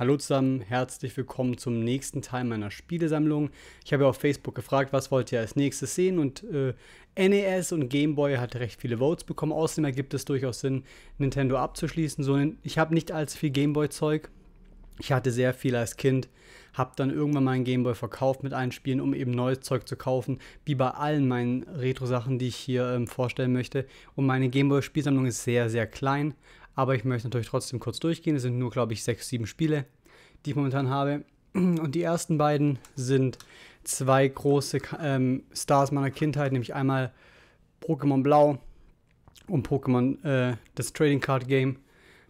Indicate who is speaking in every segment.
Speaker 1: Hallo zusammen, herzlich willkommen zum nächsten Teil meiner Spielesammlung. Ich habe auf Facebook gefragt, was wollt ihr als nächstes sehen und äh, NES und Game Boy hat recht viele Votes bekommen. Außerdem ergibt es durchaus Sinn, Nintendo abzuschließen. So, ich habe nicht allzu viel Game Boy Zeug. Ich hatte sehr viel als Kind, habe dann irgendwann meinen Game Boy verkauft mit allen Spielen, um eben neues Zeug zu kaufen, wie bei allen meinen Retro-Sachen, die ich hier ähm, vorstellen möchte. Und meine Game Boy-Spielsammlung ist sehr, sehr klein, aber ich möchte natürlich trotzdem kurz durchgehen. Es sind nur, glaube ich, sechs, sieben Spiele, die ich momentan habe. Und die ersten beiden sind zwei große ähm, Stars meiner Kindheit, nämlich einmal Pokémon Blau und Pokémon äh, das Trading Card Game.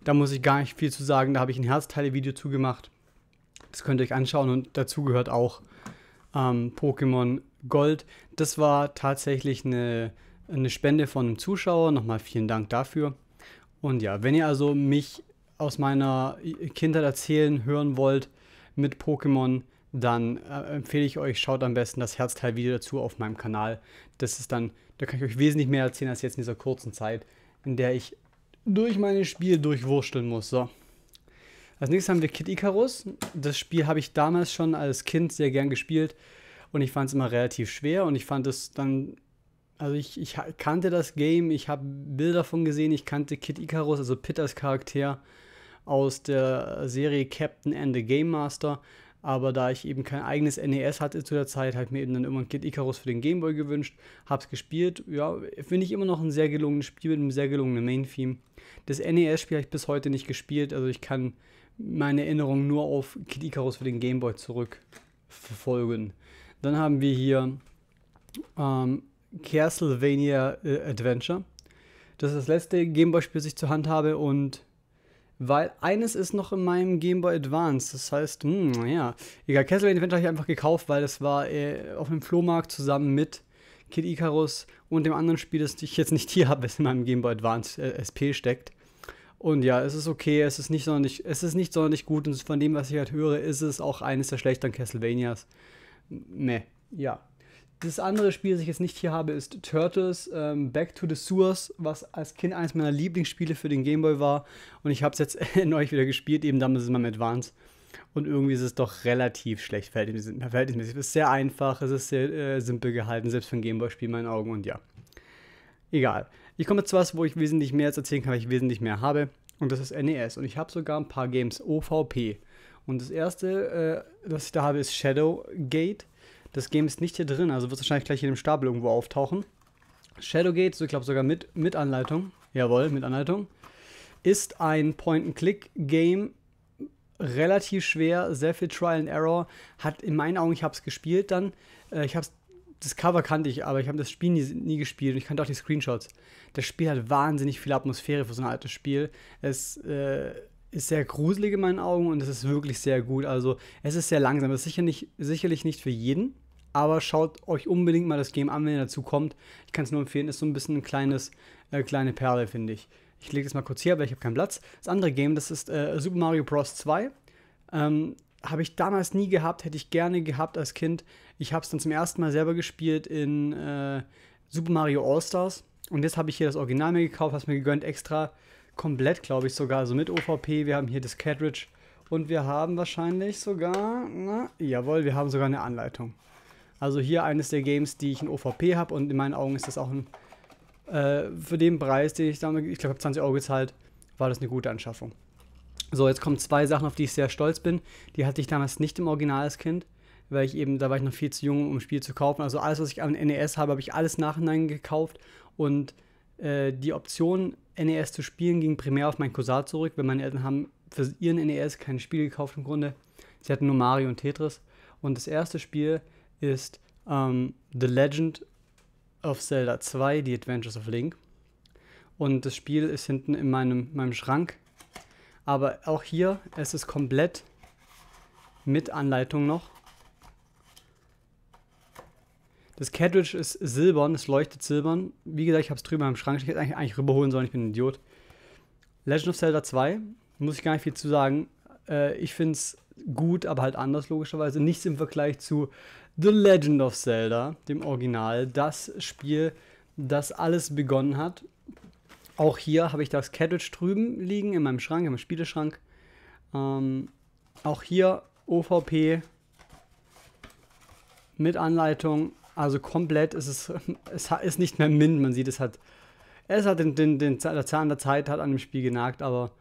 Speaker 1: Da muss ich gar nicht viel zu sagen, da habe ich ein Herzteile-Video zugemacht. Das könnt ihr euch anschauen und dazu gehört auch ähm, Pokémon Gold. Das war tatsächlich eine, eine Spende von einem Zuschauer. Nochmal vielen Dank dafür. Und ja, wenn ihr also mich aus meiner Kindheit erzählen hören wollt mit Pokémon, dann äh, empfehle ich euch, schaut am besten das Herzteil-Video dazu auf meinem Kanal. Das ist dann, da kann ich euch wesentlich mehr erzählen als jetzt in dieser kurzen Zeit, in der ich durch meine Spiel durchwursteln muss. So. Als nächstes haben wir Kid Icarus. Das Spiel habe ich damals schon als Kind sehr gern gespielt und ich fand es immer relativ schwer und ich fand es dann also ich, ich kannte das Game, ich habe Bilder davon gesehen, ich kannte Kid Icarus, also Pitt Charakter aus der Serie Captain and the Game Master. Aber da ich eben kein eigenes NES hatte zu der Zeit, habe ich mir eben dann irgendwann Kid Icarus für den Gameboy gewünscht, habe es gespielt. Ja, finde ich immer noch ein sehr gelungenes Spiel mit einem sehr gelungenen Main-Theme. Das NES-Spiel habe ich bis heute nicht gespielt, also ich kann meine Erinnerung nur auf Kid Icarus für den Gameboy zurückverfolgen. Dann haben wir hier ähm, Castlevania äh, Adventure. Das ist das letzte Gameboy-Spiel, das ich zur Hand habe und weil eines ist noch in meinem Gameboy Advance. Das heißt, hm, ja, egal, Castlevania Adventure habe ich einfach gekauft, weil das war äh, auf dem Flohmarkt zusammen mit Kid Icarus und dem anderen Spiel, das ich jetzt nicht hier habe, das in meinem Gameboy Advance äh, SP steckt. Und ja, es ist okay, es ist nicht sonderlich, es ist nicht sonderlich gut und von dem, was ich halt höre, ist es auch eines der schlechteren Castlevanias. Meh, ja. Das andere Spiel, das ich jetzt nicht hier habe, ist Turtles ähm, Back to the Sewers, was als Kind eines meiner Lieblingsspiele für den Gameboy war. Und ich habe es jetzt neulich wieder gespielt, eben damals in meinem Advance. Und irgendwie ist es doch relativ schlecht verhältnismäßig. Es ist sehr einfach, es ist sehr äh, simpel gehalten, selbst für ein Gameboy-Spiel in meinen Augen. Und ja, egal. Ich komme jetzt zu was, wo ich wesentlich mehr erzählen kann, weil ich wesentlich mehr habe. Und das ist NES. Und ich habe sogar ein paar Games OVP. Und das erste, äh, das ich da habe, ist Shadow Gate. Das Game ist nicht hier drin, also wird es wahrscheinlich gleich hier im Stapel irgendwo auftauchen. Shadowgate, so ich glaube sogar mit, mit Anleitung, jawohl, mit Anleitung, ist ein Point-and-Click-Game, relativ schwer, sehr viel Trial and Error, hat in meinen Augen, ich habe es gespielt dann, äh, ich habe das Cover kannte ich, aber ich habe das Spiel nie, nie, gespielt und ich kannte auch die Screenshots. Das Spiel hat wahnsinnig viel Atmosphäre für so ein altes Spiel. Es äh, ist sehr gruselig in meinen Augen und es ist wirklich sehr gut. Also es ist sehr langsam. Es ist sicher nicht, sicherlich nicht für jeden, aber schaut euch unbedingt mal das Game an, wenn ihr dazu kommt. Ich kann es nur empfehlen, ist so ein bisschen ein kleines, äh, kleine Perle, finde ich. Ich lege das mal kurz hier, weil ich habe keinen Platz. Das andere Game, das ist äh, Super Mario Bros. 2. Ähm, habe ich damals nie gehabt, hätte ich gerne gehabt als Kind. Ich habe es dann zum ersten Mal selber gespielt in äh, Super Mario All Stars. Und jetzt habe ich hier das Original mir gekauft, habe es mir gegönnt extra komplett, glaube ich sogar, also mit OVP. Wir haben hier das Catridge. und wir haben wahrscheinlich sogar, na, jawohl, wir haben sogar eine Anleitung. Also hier eines der Games, die ich in OVP habe und in meinen Augen ist das auch ein, äh, für den Preis, den ich damit, ich glaube, 20 Euro gezahlt, war das eine gute Anschaffung. So, jetzt kommen zwei Sachen, auf die ich sehr stolz bin. Die hatte ich damals nicht im Original als Kind, weil ich eben, da war ich noch viel zu jung, um ein Spiel zu kaufen. Also alles, was ich am NES habe, habe ich alles nachhinein gekauft und äh, die Option NES zu spielen ging primär auf meinen Cousin zurück, weil meine Eltern haben für ihren NES kein Spiel gekauft im Grunde. Sie hatten nur Mario und Tetris. Und das erste Spiel ist ähm, The Legend of Zelda 2, The Adventures of Link. Und das Spiel ist hinten in meinem, meinem Schrank. Aber auch hier, es ist komplett mit Anleitung noch. Das Cartridge ist silbern, es leuchtet silbern. Wie gesagt, ich habe es drüber im Schrank. Ich hätte eigentlich, eigentlich rüberholen sollen, ich bin ein Idiot. Legend of Zelda 2, muss ich gar nicht viel zu sagen. Äh, ich finde es gut, aber halt anders logischerweise. Nichts im Vergleich zu The Legend of Zelda, dem Original. Das Spiel, das alles begonnen hat. Auch hier habe ich das Cartridge drüben liegen in meinem Schrank, in meinem Spieleschrank. Ähm, auch hier OVP mit Anleitung also komplett ist es, es ist nicht mehr Mint. Man sieht, es hat, es hat den, den, den Zahn der Zeit hat an dem Spiel genagt, aber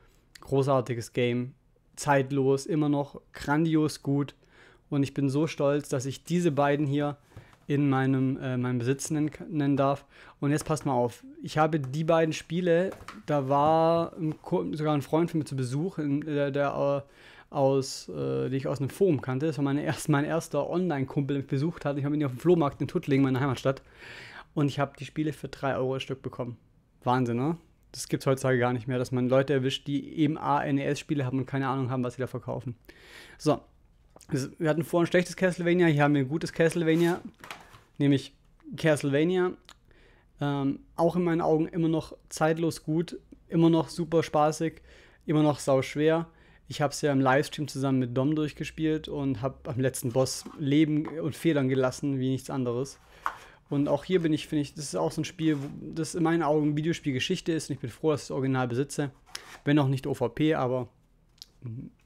Speaker 1: großartiges Game. Zeitlos, immer noch grandios gut. Und ich bin so stolz, dass ich diese beiden hier in meinem, äh, meinem Besitz nennen, nennen, darf. Und jetzt passt mal auf. Ich habe die beiden Spiele, da war sogar ein Freund von mir zu Besuch, äh, der, der äh, aus, äh, die ich aus einem Forum kannte. Das war meine erst, mein erster Online-Kumpel, den ich besucht hatte. Ich habe ihn auf dem Flohmarkt in Tuttlingen, meiner Heimatstadt. Und ich habe die Spiele für 3 Euro ein Stück bekommen. Wahnsinn, ne? Das gibt es heutzutage gar nicht mehr, dass man Leute erwischt, die eben ANES-Spiele haben und keine Ahnung haben, was sie da verkaufen. So, wir hatten vorhin ein schlechtes Castlevania, hier haben wir ein gutes Castlevania, nämlich Castlevania. Ähm, auch in meinen Augen immer noch zeitlos gut, immer noch super spaßig, immer noch sau schwer. Ich habe es ja im Livestream zusammen mit Dom durchgespielt und habe am letzten Boss Leben und Federn gelassen wie nichts anderes. Und auch hier bin ich, finde ich, das ist auch so ein Spiel, das in meinen Augen Videospielgeschichte ist und ich bin froh, dass ich das Original besitze. Wenn auch nicht OVP, aber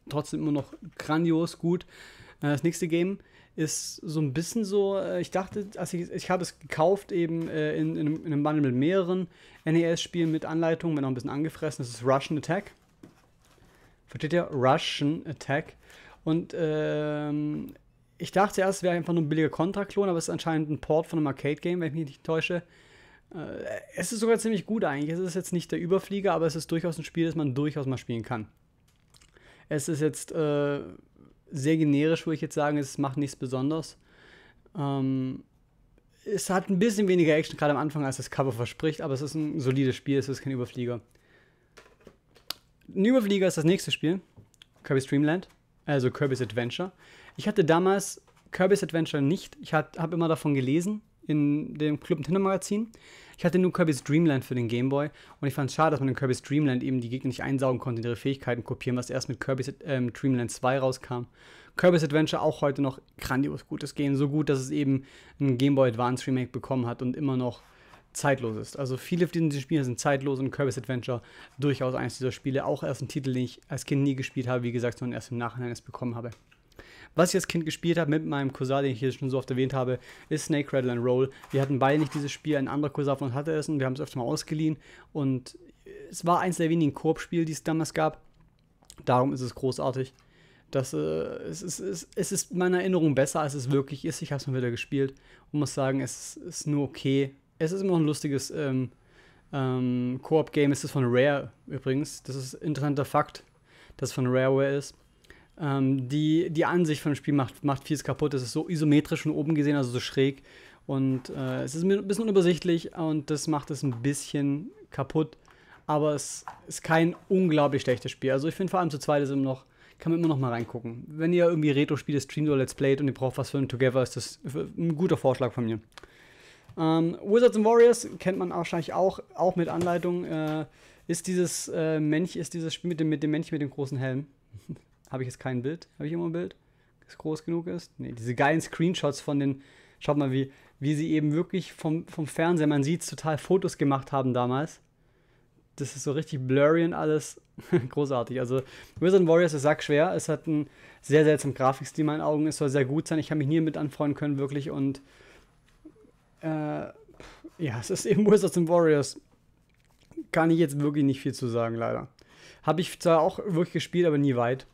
Speaker 1: trotzdem immer noch grandios gut. Äh, das nächste Game ist so ein bisschen so, äh, ich dachte, als ich, ich habe es gekauft eben äh, in, in, einem Bundle mit mehreren NES-Spielen mit Anleitung, wenn auch ein bisschen angefressen, das ist Russian Attack. Versteht ihr? Russian Attack. Und ähm, ich dachte erst, es wäre einfach nur ein billiger Contra-Klon, aber es ist anscheinend ein Port von einem Arcade-Game, wenn ich mich nicht täusche. Äh, es ist sogar ziemlich gut eigentlich. Es ist jetzt nicht der Überflieger, aber es ist durchaus ein Spiel, das man durchaus mal spielen kann. Es ist jetzt äh, sehr generisch, würde ich jetzt sagen. Es macht nichts Besonderes. Ähm, es hat ein bisschen weniger Action gerade am Anfang, als das Cover verspricht, aber es ist ein solides Spiel, es ist kein Überflieger. New Wave Liga ist das nächste Spiel. Kirby's Dreamland. Also Kirby's Adventure. Ich hatte damals Kirby's Adventure nicht. Ich habe immer davon gelesen in dem Club Nintendo Magazin. Ich hatte nur Kirby's Dreamland für den Game Boy und ich fand es schade, dass man in Kirby's Dreamland eben die Gegner nicht einsaugen konnte und ihre Fähigkeiten kopieren, was erst mit Kirby's ähm, Dreamland 2 rauskam. Kirby's Adventure auch heute noch grandios gutes gehen so gut, dass es eben ein Game Boy Advance Remake bekommen hat und immer noch zeitlos ist. Also viele von diesen Spielen sind zeitlos und Kirby's Adventure durchaus eines dieser Spiele. Auch erst ein Titel, den ich als Kind nie gespielt habe, wie gesagt, sondern erst im Nachhinein es bekommen habe. Was ich als Kind gespielt habe mit meinem Cousin, den ich hier schon so oft erwähnt habe, ist Snake Rattle and Roll. Wir hatten beide nicht dieses Spiel, ein anderer Cousin von uns hatte es und wir haben es öfter mal ausgeliehen. Und es war eins der wenigen Koop-Spiele, die es damals gab. Darum ist es großartig. Das, äh, es, ist, es, es ist meiner Erinnerung besser, als es wirklich ist. Ich habe es mal wieder gespielt und muss sagen, es ist nur okay. Es ist immer noch ein lustiges ähm, ähm, Koop-Game. Es ist von Rare übrigens. Das ist ein interessanter Fakt, dass es von Rareware ist. Ähm, die, die Ansicht von dem Spiel macht, macht vieles kaputt. Es ist so isometrisch von oben gesehen, also so schräg. Und äh, es ist ein bisschen unübersichtlich und das macht es ein bisschen kaputt. Aber es ist kein unglaublich schlechtes Spiel. Also ich finde vor allem zu zweit ist immer noch, kann man immer noch mal reingucken. Wenn ihr irgendwie Retro-Spiele streamt oder Let's Playt und ihr braucht was für ein Together, ist das ein guter Vorschlag von mir. Ähm, Wizards and Warriors kennt man wahrscheinlich auch, auch mit Anleitung. Äh, ist dieses äh, Mensch, ist dieses Spiel mit dem, mit dem Mensch mit dem großen Helm. Habe ich jetzt kein Bild? Habe ich immer ein Bild? Das groß genug ist? Nee, diese geilen Screenshots von den, schaut mal, wie, wie sie eben wirklich vom, vom Fernseher, man sieht es total Fotos gemacht haben damals. Das ist so richtig blurry und alles. Großartig. Also, Wizard Warriors ist sackschwer. Es hat einen sehr seltsamen Grafikstil in meinen Augen. Es soll sehr gut sein. Ich habe mich nie mit anfreunden können, wirklich. Und äh, ja, es ist eben Wizards and Warriors. Kann ich jetzt wirklich nicht viel zu sagen, leider. Habe ich zwar auch wirklich gespielt, aber nie weit.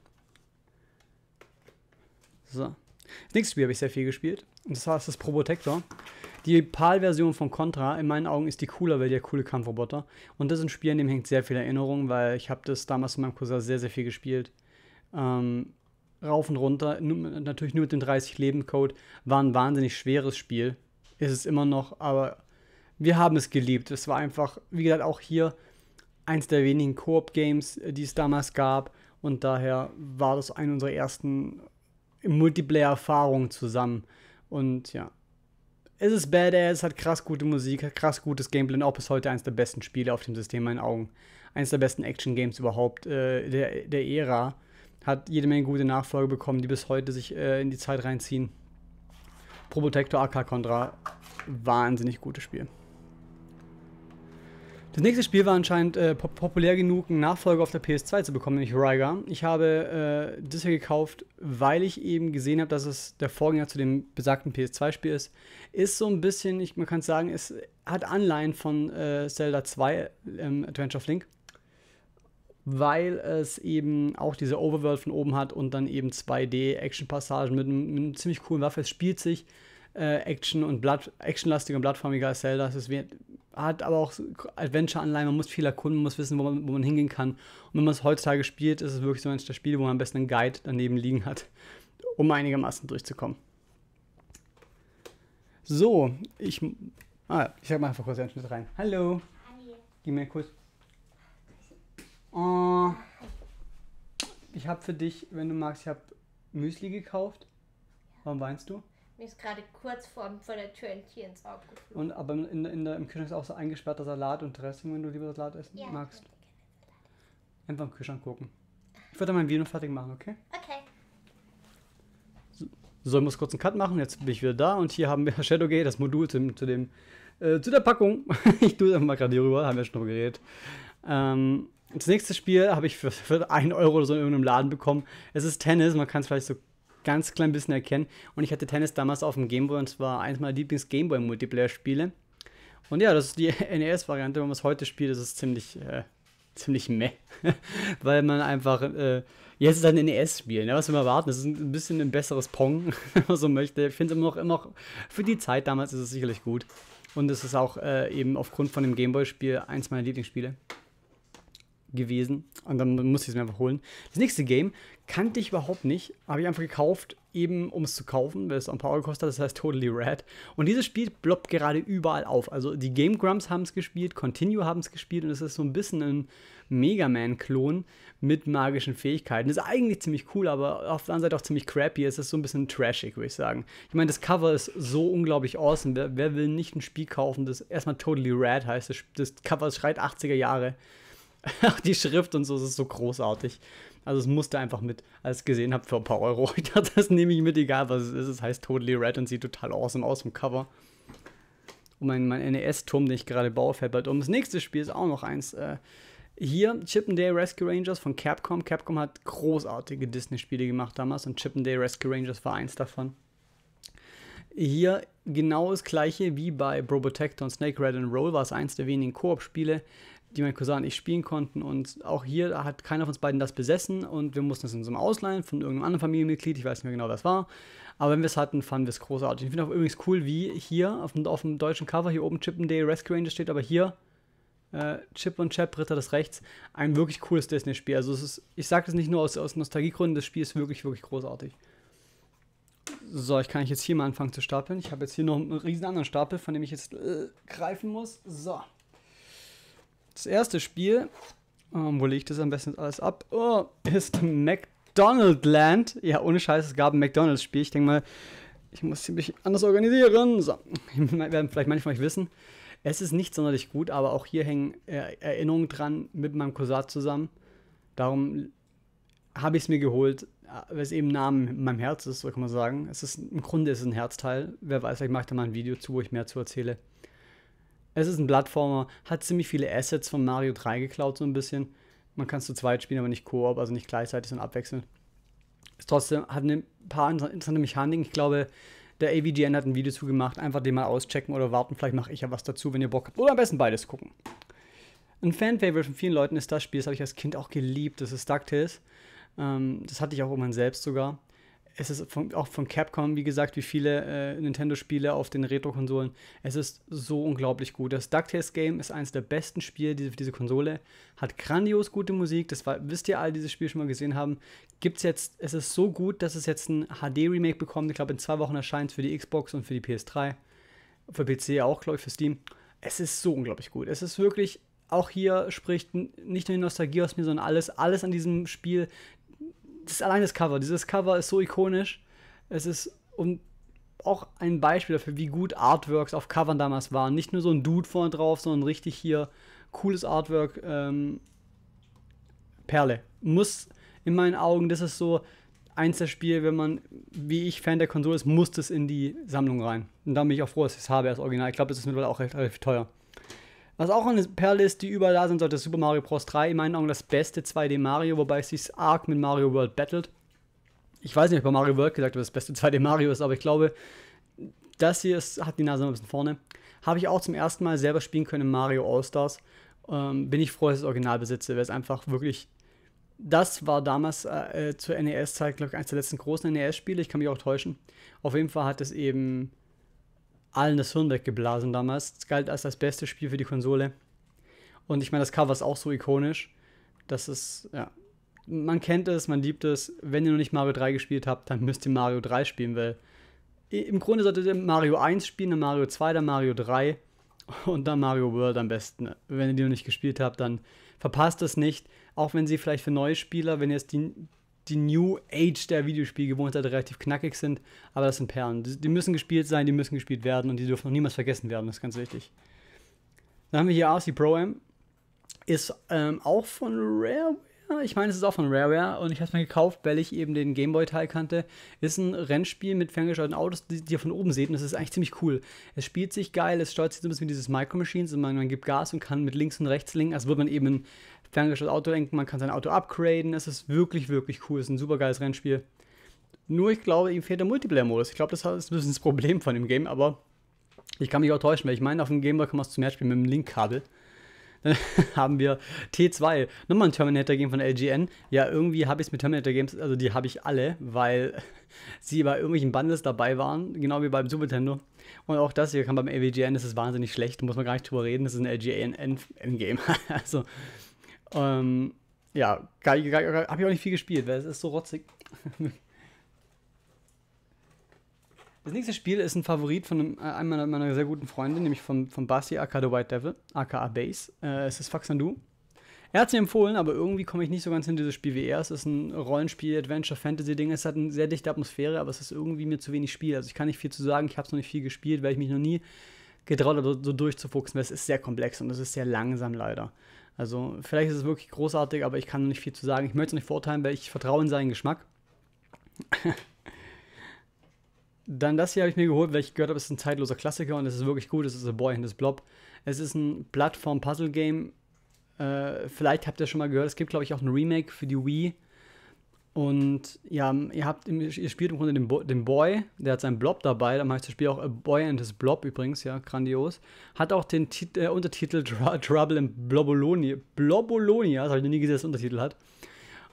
Speaker 1: So. Das nächste Spiel habe ich sehr viel gespielt. Und das war das Probotector. Die PAL-Version von Contra, in meinen Augen ist die cooler, weil die hat coole Kampfroboter. Und das ist ein Spiel, an dem hängt sehr viel Erinnerung, weil ich habe das damals mit meinem Cousin sehr, sehr viel gespielt. Ähm, rauf und runter, nur, natürlich nur mit dem 30-Leben-Code, war ein wahnsinnig schweres Spiel ist es immer noch, aber wir haben es geliebt. Es war einfach, wie gesagt, auch hier eins der wenigen Koop-Games, äh, die es damals gab. Und daher war das eine unserer ersten Multiplayer-Erfahrungen zusammen. Und ja, es ist badass, hat krass gute Musik, hat krass gutes Gameplay und auch bis heute eines der besten Spiele auf dem System, in meinen Augen. Eines der besten Action-Games überhaupt äh, der, der Ära. Hat jede Menge gute Nachfolge bekommen, die bis heute sich äh, in die Zeit reinziehen. Probotector AK Contra. Wahnsinnig gutes Spiel. Das nächste Spiel war anscheinend äh, pop populär genug, einen Nachfolger auf der PS2 zu bekommen, nämlich Rygar. Ich habe äh, das hier gekauft, weil ich eben gesehen habe, dass es der Vorgänger zu dem besagten PS2-Spiel ist. Ist so ein bisschen, ich, man kann sagen, es hat Anleihen von äh, Zelda 2 ähm, Adventure of Link weil es eben auch diese Overworld von oben hat und dann eben 2D-Action-Passagen mit, mit einem ziemlich coolen Waffe. Es spielt sich äh, Action und Blatt, actionlastiger und blattförmiger als Zelda. Es wird, hat aber auch Adventure-Anleihen, man muss viel erkunden, man muss wissen, wo man, wo man hingehen kann. Und wenn man es heutzutage spielt, ist es wirklich so eines der Spiele, wo man am besten einen Guide daneben liegen hat, um einigermaßen durchzukommen. So, ich. Ah, ich habe mal einfach kurz einen Schnitt rein. Hallo. Hi. Gib mir einen Oh, ich habe für dich, wenn du magst, ich habe Müsli gekauft. Warum weinst du? Mir ist gerade kurz vor, vor der Tür ein Tier ins Auge geflogen. Und aber in, in der, im Kühlschrank ist auch so eingesperrter Salat und Dressing, wenn du lieber Salat essen ja, magst. Einfach im Kühlschrank gucken. Ich würde dann mein Video fertig machen, okay? Okay. So, so, ich muss kurz einen Cut machen. Jetzt bin ich wieder da und hier haben wir Shadowgate, das Modul zu, zu dem, äh, zu der Packung. ich tue es einfach mal gerade hier rüber, haben wir schon drüber geredet. Ähm, das nächste Spiel habe ich für, für 1 Euro oder so in irgendeinem Laden bekommen. Es ist Tennis, man kann es vielleicht so ganz klein bisschen erkennen. Und ich hatte Tennis damals auf dem Gameboy und zwar eines meiner Lieblings-Gameboy-Multiplayer-Spiele. Und ja, das ist die NES-Variante, wenn man es heute spielt, das ist ziemlich, äh, ziemlich meh. Weil man einfach, äh, jetzt ist es halt ein NES-Spiel, ne? was wir man erwarten? Das ist ein bisschen ein besseres Pong, wenn man so möchte. Ich finde es immer noch, immer noch, für die Zeit damals ist es sicherlich gut. Und es ist auch äh, eben aufgrund von dem Gameboy-Spiel eins meiner Lieblingsspiele gewesen. Und dann musste ich es mir einfach holen. Das nächste Game kannte ich überhaupt nicht. Habe ich einfach gekauft, eben um es zu kaufen, weil es ein paar Euro hat. Das heißt Totally Red. Und dieses Spiel ploppt gerade überall auf. Also die Game Grumps haben es gespielt, Continue haben es gespielt und es ist so ein bisschen ein Mega Man-Klon mit magischen Fähigkeiten. Ist eigentlich ziemlich cool, aber auf der anderen Seite auch ziemlich crappy. Es ist so ein bisschen trashig, würde ich sagen. Ich meine, das Cover ist so unglaublich awesome. Wer, wer will nicht ein Spiel kaufen, das erstmal Totally Red heißt? Das, das Cover schreit 80er Jahre. Auch die Schrift und so, das ist so großartig. Also es musste einfach mit, als ich es gesehen habe, für ein paar Euro. Ich dachte, das nehme ich mit, egal was es ist. Es heißt Totally Red und sieht total awesome aus im Cover. Und mein, mein NES-Turm, den ich gerade baue, fällt bald um. Das nächste Spiel ist auch noch eins. Äh, hier Chippendale Rescue Rangers von Capcom. Capcom hat großartige Disney-Spiele gemacht damals und Chippendale Rescue Rangers war eins davon. Hier genau das gleiche wie bei Probotector und Snake Red and Roll war es eins der wenigen Koop-Spiele, die mein Cousin und ich spielen konnten. Und auch hier hat keiner von uns beiden das besessen und wir mussten es in uns ausleihen von irgendeinem anderen Familienmitglied. Ich weiß nicht mehr genau, wer es war. Aber wenn wir es hatten, fanden wir es großartig. Ich finde auch übrigens cool, wie hier auf dem, auf dem deutschen Cover hier oben Chippendale Rescue Ranger steht, aber hier äh, Chip und Chap, Ritter des Rechts, ein wirklich cooles Disney-Spiel. Also ist, ich sage das nicht nur aus, aus Nostalgiegründen, das Spiel ist wirklich, wirklich großartig. So, ich kann jetzt hier mal anfangen zu stapeln. Ich habe jetzt hier noch einen riesen anderen Stapel, von dem ich jetzt äh, greifen muss. So. Das erste Spiel, ähm, wo lege ich das am besten alles ab? Oh, ist McDonaldland. Ja, ohne Scheiß, es gab ein McDonalds-Spiel. Ich denke mal, ich muss ziemlich anders organisieren. So, werden vielleicht manche von euch wissen. Es ist nicht sonderlich gut, aber auch hier hängen äh, Erinnerungen dran mit meinem Cousin zusammen. Darum habe ich es mir geholt weil es eben nah in meinem Herz ist, so kann man sagen. Es ist, Im Grunde ist es ein Herzteil. Wer weiß, ich mache da mal ein Video zu, wo ich mehr zu erzähle. Es ist ein Plattformer, hat ziemlich viele Assets von Mario 3 geklaut, so ein bisschen. Man kann es zu zweit spielen, aber nicht Koop, also nicht gleichzeitig, sondern abwechselnd. Es trotzdem hat ein paar interessante Mechaniken. Ich glaube, der AVGN hat ein Video zu gemacht. Einfach den mal auschecken oder warten. Vielleicht mache ich ja was dazu, wenn ihr Bock habt. Oder am besten beides gucken. Ein Fan-Favorite von vielen Leuten ist das Spiel. Das habe ich als Kind auch geliebt. Das ist DuckTales. Ähm, das hatte ich auch irgendwann selbst sogar. Es ist von, auch von Capcom, wie gesagt, wie viele äh, Nintendo-Spiele auf den Retro-Konsolen. Es ist so unglaublich gut. Das DuckTales-Game ist eines der besten Spiele die, für diese Konsole. Hat grandios gute Musik. Das war, wisst ihr all, dieses Spiel schon mal gesehen haben. Gibt's jetzt, es ist so gut, dass es jetzt ein HD-Remake bekommt. Ich glaube, in zwei Wochen erscheint es für die Xbox und für die PS3. Für PC auch, glaube ich, für Steam. Es ist so unglaublich gut. Es ist wirklich auch hier spricht nicht nur die Nostalgie aus mir, sondern alles, alles an diesem Spiel, das allein das Cover. Dieses Cover ist so ikonisch. Es ist und auch ein Beispiel dafür, wie gut Artworks auf Covern damals waren. Nicht nur so ein Dude vorne drauf, sondern richtig hier cooles Artwork. Ähm, Perle. Muss in meinen Augen, das ist so eins der Spiele, wenn man, wie ich Fan der Konsole ist, muss das in die Sammlung rein. Und da bin ich auch froh, dass ich es habe als Original. Ich glaube, es ist mittlerweile auch relativ teuer. Was auch eine Perle ist, die überall da sein sollte, Super Mario Bros. 3, in meinen Augen das beste 2D Mario, wobei es sich arg mit Mario World battelt. Ich weiß nicht, ob ich bei Mario World gesagt habe, das beste 2D Mario ist, aber ich glaube, das hier ist, hat die Nase noch ein bisschen vorne. Habe ich auch zum ersten Mal selber spielen können in Mario All-Stars. Ähm, bin ich froh, dass ich das Original besitze, weil es einfach wirklich. Das war damals äh, äh zur NES-Zeit, glaube ich, eines der letzten großen NES-Spiele. Ich kann mich auch täuschen. Auf jeden Fall hat es eben allen das Hirn weggeblasen damals. Es galt als das beste Spiel für die Konsole. Und ich meine, das Cover ist auch so ikonisch. Das ist, ja. Man kennt es, man liebt es. Wenn ihr noch nicht Mario 3 gespielt habt, dann müsst ihr Mario 3 spielen, weil im Grunde solltet ihr Mario 1 spielen, dann Mario 2, dann Mario 3 und dann Mario World am besten. Wenn ihr die noch nicht gespielt habt, dann verpasst es nicht. Auch wenn sie vielleicht für neue Spieler, wenn ihr jetzt die, die New Age der Videospielgewohnheit relativ knackig sind, aber das sind Perlen. Die, müssen gespielt sein, die müssen gespielt werden und die dürfen noch niemals vergessen werden, das ist ganz wichtig. Dann haben wir hier RC Pro-Am. Ist ähm, auch von Rare ich meine, es ist auch von Rareware und ich habe es mir gekauft, weil ich eben den Gameboy-Teil kannte. Ist ein Rennspiel mit ferngesteuerten Autos, die, ihr von oben seht und das ist eigentlich ziemlich cool. Es spielt sich geil, es steuert sich so ein bisschen wie dieses Micro Machines und man, man gibt Gas und kann mit links und rechts linken, als würde man eben ferngestellt Auto lenken, man kann sein Auto upgraden. Es ist wirklich, wirklich cool. Es ist ein super geiles Rennspiel. Nur ich glaube, ihm fehlt der Multiplayer-Modus. Ich glaube, das ist ein bisschen das Problem von dem Game, aber ich kann mich auch täuschen, weil ich meine, auf dem Gameboy kann man es zum Beispiel mit dem Link-Kabel. Dann haben wir T2, nochmal ein Terminator-Game von LGN. Ja, irgendwie habe ich es mit Terminator-Games, also die habe ich alle, weil sie bei irgendwelchen Bundles dabei waren, genau wie beim Super Nintendo. Und auch das hier kann beim LGN, das ist wahnsinnig schlecht, da muss man gar nicht drüber reden, das ist ein LGN-Game. also, ähm, ja, geil, geil, geil, habe ich auch nicht viel gespielt, weil es ist so rotzig. Das nächste Spiel ist ein Favorit von einem, meiner, äh, meiner, sehr guten Freunde, nämlich von, von Basti aka The White Devil, aka Base. Äh, es ist Faxandu. Er hat es mir empfohlen, aber irgendwie komme ich nicht so ganz hin dieses Spiel wie er. Es ist ein Rollenspiel, Adventure, Fantasy-Ding. Es hat eine sehr dichte Atmosphäre, aber es ist irgendwie mir zu wenig Spiel. Also ich kann nicht viel zu sagen. Ich habe es noch nicht viel gespielt, weil ich mich noch nie getraut habe, so durchzufuchsen, weil es ist sehr komplex und es ist sehr langsam leider. Also vielleicht ist es wirklich großartig, aber ich kann nicht viel zu sagen. Ich möchte es nicht verurteilen, weil ich vertraue in seinen Geschmack. Dann das hier habe ich mir geholt, weil ich gehört habe, es ist ein zeitloser Klassiker und es ist wirklich gut. Es ist The Boy in the Blob. Es ist ein Plattform-Puzzle-Game. Äh, vielleicht habt ihr schon mal gehört, es gibt, glaube ich, auch ein Remake für die Wii. Und ja, ihr, habt, ihr spielt im Grunde den, Bo den Boy, der hat seinen Blob dabei, Da heißt das Spiel auch A äh, Boy and His Blob übrigens, ja, grandios. Hat auch den Tit äh, Untertitel Trouble in Blobolonia. Blobolonia, das habe ich noch nie gesehen, dass Untertitel hat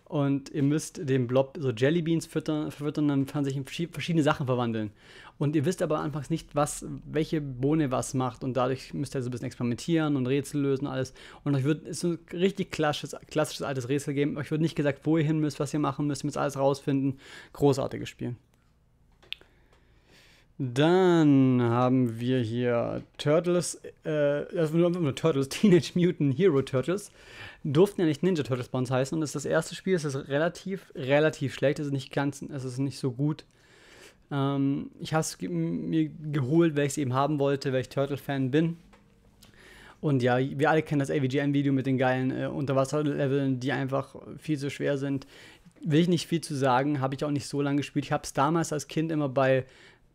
Speaker 1: und ihr müsst dem Blob so Jellybeans füttern, füttern, dann kann sich in verschiedene Sachen verwandeln. Und ihr wisst aber anfangs nicht, was, welche Bohne was macht und dadurch müsst ihr so ein bisschen experimentieren und Rätsel lösen alles. Und euch wird ist so ein richtig klassisches, klassisches altes Rätsel geben. Euch wird nicht gesagt, wo ihr hin müsst, was ihr machen müsst, ihr müsst alles rausfinden. Großartiges Spiel. Dann haben wir hier Turtles, äh, also nur Turtles, Teenage Mutant Hero Turtles. Durften ja nicht Ninja Turtles Bonds heißen und ist das erste Spiel. Es ist relativ, relativ schlecht. Es ist nicht ganz, es ist nicht so gut. Ähm, ich habe es mir geholt, weil ich es eben haben wollte, weil ich Turtle-Fan bin. Und ja, wir alle kennen das AVGN-Video mit den geilen äh, Unterwasserleveln, die einfach viel zu schwer sind will ich nicht viel zu sagen, habe ich auch nicht so lange gespielt. Ich habe es damals als Kind immer bei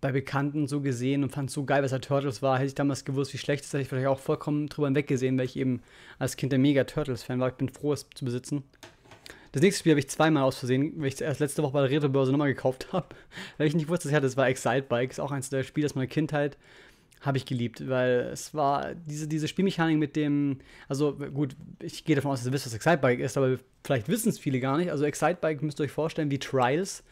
Speaker 1: bei Bekannten so gesehen und fand es so geil, was er Turtles war. Hätte ich damals gewusst, wie schlecht es ist, hätte ich vielleicht auch vollkommen drüber hinweggesehen, weil ich eben als Kind der mega Turtles-Fan war. Ich bin froh, es zu besitzen. Das nächste Spiel habe ich zweimal aus Versehen, weil ich es erst letzte Woche bei der Retro-Börse nochmal gekauft habe, weil ich nicht wusste, dass ich hatte. Es war Excite Bikes, auch eins der Spiele aus meiner Kindheit habe ich geliebt, weil es war diese, diese Spielmechanik mit dem, also gut, ich gehe davon aus, dass ihr wisst, was Excitebike ist, aber vielleicht wissen es viele gar nicht. Also Excitebike müsst ihr euch vorstellen wie Trials,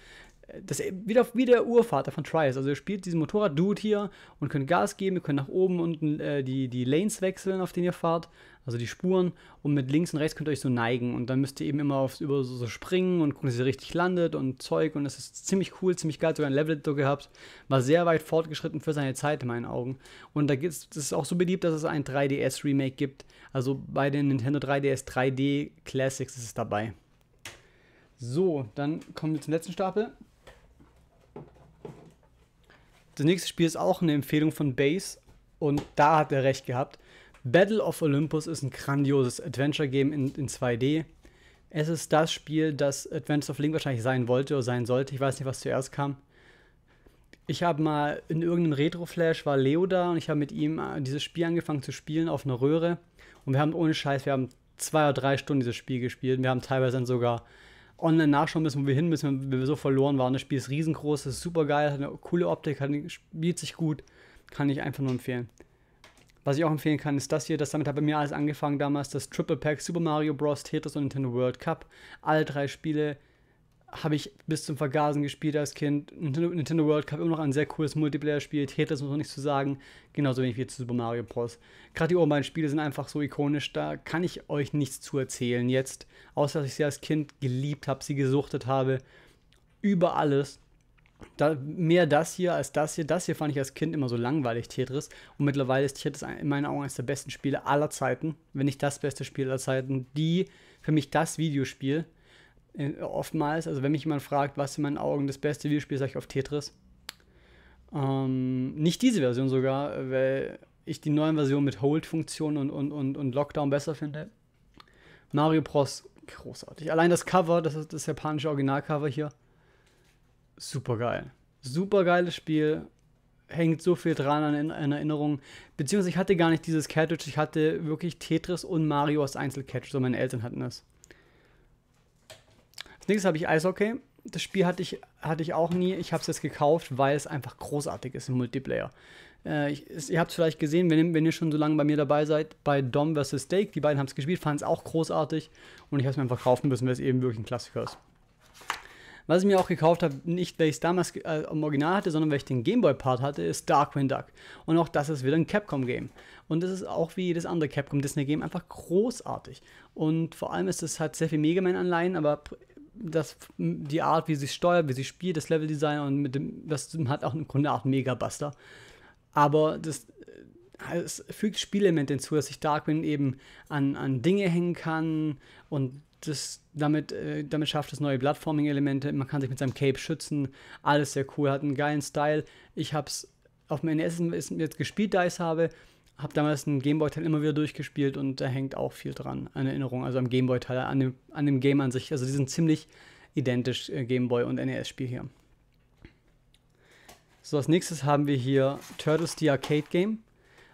Speaker 1: das wieder wie der Urvater von Trials. Also ihr spielt diesen Motorrad-Dude hier und könnt Gas geben, ihr könnt nach oben unten äh, die, die Lanes wechseln, auf denen ihr fahrt, also die Spuren. Und mit links und rechts könnt ihr euch so neigen. Und dann müsst ihr eben immer auf, über so, so springen und gucken, dass ihr richtig landet und Zeug. Und das ist ziemlich cool, ziemlich geil, sogar ein Level so gehabt. War sehr weit fortgeschritten für seine Zeit in meinen Augen. Und da gibt's, das ist auch so beliebt, dass es ein 3DS-Remake gibt. Also bei den Nintendo 3DS 3D Classics ist es dabei. So, dann kommen wir zum letzten Stapel. Das nächste Spiel ist auch eine Empfehlung von Base und da hat er recht gehabt. Battle of Olympus ist ein grandioses Adventure-Game in, in 2D. Es ist das Spiel, das Adventures of Link wahrscheinlich sein wollte oder sein sollte. Ich weiß nicht, was zuerst kam. Ich habe mal in irgendeinem Retro-Flash war Leo da und ich habe mit ihm äh, dieses Spiel angefangen zu spielen auf einer Röhre. Und wir haben ohne Scheiß, wir haben zwei oder drei Stunden dieses Spiel gespielt. Wir haben teilweise dann sogar online nachschauen müssen, wo wir hin müssen, wenn wir so verloren waren. Das Spiel ist riesengroß, ist super geil, hat eine coole Optik, hat, spielt sich gut. Kann ich einfach nur empfehlen. Was ich auch empfehlen kann, ist das hier. Das damit hat bei mir alles angefangen damals. Das Triple Pack Super Mario Bros. Tetris und Nintendo World Cup. Alle drei Spiele habe ich bis zum Vergasen gespielt als Kind. Nintendo, World Cup immer noch ein sehr cooles Multiplayer-Spiel. Tetris muss noch nichts zu sagen. Genauso wenig wie zu Super Mario Bros. Gerade die urbanen Spiele sind einfach so ikonisch. Da kann ich euch nichts zu erzählen jetzt. Außer, dass ich sie als Kind geliebt habe, sie gesuchtet habe. Über alles. Da, mehr das hier als das hier. Das hier fand ich als Kind immer so langweilig, Tetris. Und mittlerweile ist Tetris in meinen Augen eines der besten Spiele aller Zeiten. Wenn nicht das beste Spiel aller Zeiten. Die, für mich das Videospiel äh, oftmals. Also wenn mich jemand fragt, was in meinen Augen das beste Videospiel ist, sage ich auf Tetris. Ähm, nicht diese Version sogar, weil ich die neuen Versionen mit Hold-Funktion und, und, und, und Lockdown besser finde. Mario Bros. großartig. Allein das Cover, das ist das japanische Originalcover hier. Super geil. Super geiles Spiel. Hängt so viel dran an, an Erinnerungen. Beziehungsweise ich hatte gar nicht dieses Cartridge, ich hatte wirklich Tetris und Mario als Einzelcatch, so meine Eltern hatten das. Nächstes habe ich Eishockey. Das Spiel hatte ich, hatte ich auch nie. Ich habe es jetzt gekauft, weil es einfach großartig ist im Multiplayer. Äh, ich, ihr habt es vielleicht gesehen, wenn, wenn, ihr schon so lange bei mir dabei seid, bei Dom vs. Steak. Die beiden haben es gespielt, fanden es auch großartig. Und ich habe es mir einfach kaufen müssen, weil es eben wirklich ein Klassiker ist. Was ich mir auch gekauft habe, nicht weil ich es damals äh, im Original hatte, sondern weil ich den Gameboy-Part hatte, ist Darkwing Duck. Und auch das ist wieder ein Capcom-Game. Und das ist auch wie jedes andere Capcom-Disney-Game einfach großartig. Und vor allem ist es halt sehr viel Mega Man-Anleihen, aber das, die Art, wie sie steuert, wie sie spielt, das Leveldesign und mit dem, das hat auch im Grunde eine Art Megabuster. Aber das, es fügt Spielelemente hinzu, dass sich Darkwing eben an, an Dinge hängen kann und das, damit, äh, damit schafft es neue Plattforming-Elemente. Man kann sich mit seinem Cape schützen. Alles sehr cool, hat einen geilen Style. Ich habe es auf dem NES jetzt gespielt, da ich es habe habe damals einen Gameboy-Teil immer wieder durchgespielt und da hängt auch viel dran an Erinnerung, also am Gameboy-Teil, an dem, an dem Game an sich. Also die sind ziemlich identisch, äh, Gameboy und NES-Spiel hier. So, als nächstes haben wir hier Turtles The Arcade Game.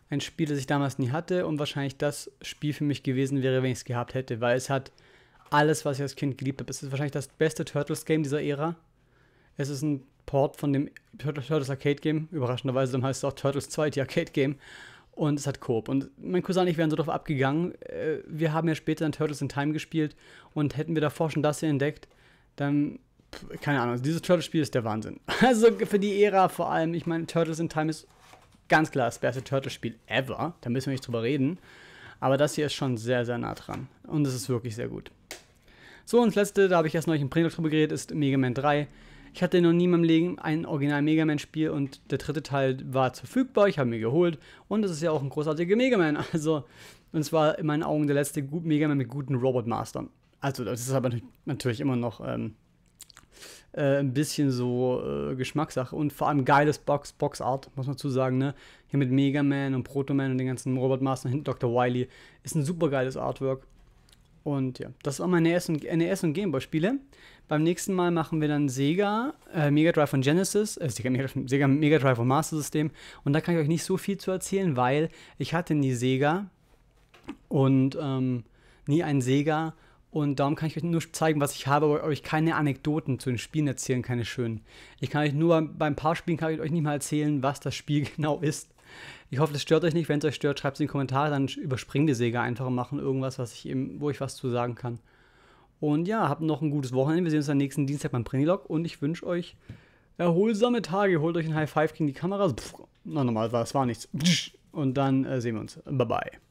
Speaker 1: Ein Spiel, das ich damals nie hatte und wahrscheinlich das Spiel für mich gewesen wäre, wenn ich es gehabt hätte, weil es hat alles, was ich als Kind geliebt habe. Es ist wahrscheinlich das beste Turtles-Game dieser Ära. Es ist ein Port von dem Turtles Arcade Game. Überraschenderweise, dann heißt es auch Turtles 2, die Arcade Game. Und es hat Coop. Und mein Cousin und ich wären so drauf abgegangen. Äh, wir haben ja später dann Turtles in Time gespielt und hätten wir davor schon das hier entdeckt, dann, keine Ahnung, also dieses Turtles-Spiel ist der Wahnsinn. Also für die Ära vor allem, ich meine, Turtles in Time ist ganz klar das beste Turtles-Spiel ever. Da müssen wir nicht drüber reden. Aber das hier ist schon sehr, sehr nah dran. Und es ist wirklich sehr gut. So, und das letzte, da habe ich erst neulich im Print drüber geredet, ist Mega Man 3. Ich hatte noch nie in meinem Leben ein Original Mega Man Spiel und der dritte Teil war verfügbar. Ich habe mir geholt und es ist ja auch ein großartiger Mega Man. Also, und es war in meinen Augen der letzte gut Mega Man mit guten Robot Mastern. Also, das ist aber natürlich immer noch ähm, äh, ein bisschen so äh, Geschmackssache und vor allem geiles Box, Boxart, muss man zu sagen, ne? Hier mit Mega Man und Proto Man und den ganzen Robot Mastern hinten Dr. Wily ist ein super geiles Artwork. Und ja, das waren meine NES und, NES und Gameboy-Spiele. Beim nächsten Mal machen wir dann Sega, äh, Mega Drive von Genesis, äh, Sega, Mega, Sega Mega Drive von Master System. Und da kann ich euch nicht so viel zu erzählen, weil ich hatte nie Sega und ähm, nie ein Sega. Und darum kann ich euch nur zeigen, was ich habe, aber euch keine Anekdoten zu den Spielen erzählen, keine schönen. Ich kann euch nur bei ein paar Spielen kann ich euch nicht mal erzählen, was das Spiel genau ist. Ich hoffe, das stört euch nicht. Wenn es euch stört, schreibt es in die Kommentare, dann überspringen die Säge einfach und machen irgendwas, was ich eben, wo ich was zu sagen kann. Und ja, habt noch ein gutes Wochenende. Wir sehen uns am nächsten Dienstag beim Prenilog und ich wünsche euch erholsame Tage. Holt euch ein High Five gegen die Kameras. Pff, na normal war es war nichts. Und dann äh, sehen wir uns. Bye bye.